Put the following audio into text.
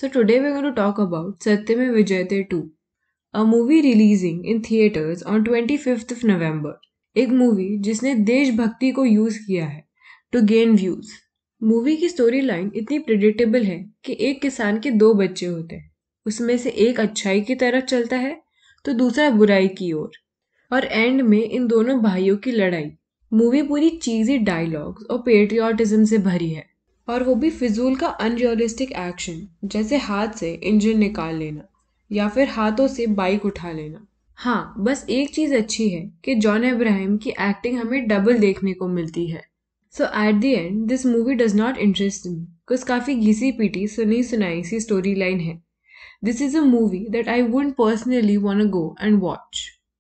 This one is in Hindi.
So today we're going to talk about Satyame two a movie releasing in theatres on twenty fifth of November एक मूवी जिसने देशभक्ति को यूज किया है टू गेन व्यूज मूवी की स्टोरी लाइन इतनी प्रिडिक्टेबल है कि एक किसान के दो बच्चे होते हैं उसमें से एक अच्छाई की तरफ चलता है तो दूसरा बुराई की ओर और एंड में इन दोनों भाइयों की लड़ाई मूवी पूरी चीजी डायलॉग्स और पेट्रियाटिज्म से भरी है और वो भी फिजूल का अनरियलिस्टिक एक्शन जैसे हाथ से इंजन निकाल लेना या फिर हाथों से बाइक उठा लेना हाँ बस एक चीज़ अच्छी है कि जॉन इब्राहिम की एक्टिंग हमें डबल देखने को मिलती है so at the end this movie does not interest me कुछ काफ़ी घिसी पीटी सुनी सुनाई सी स्टोरी लाइन है this is a movie that I would personally won't go and watch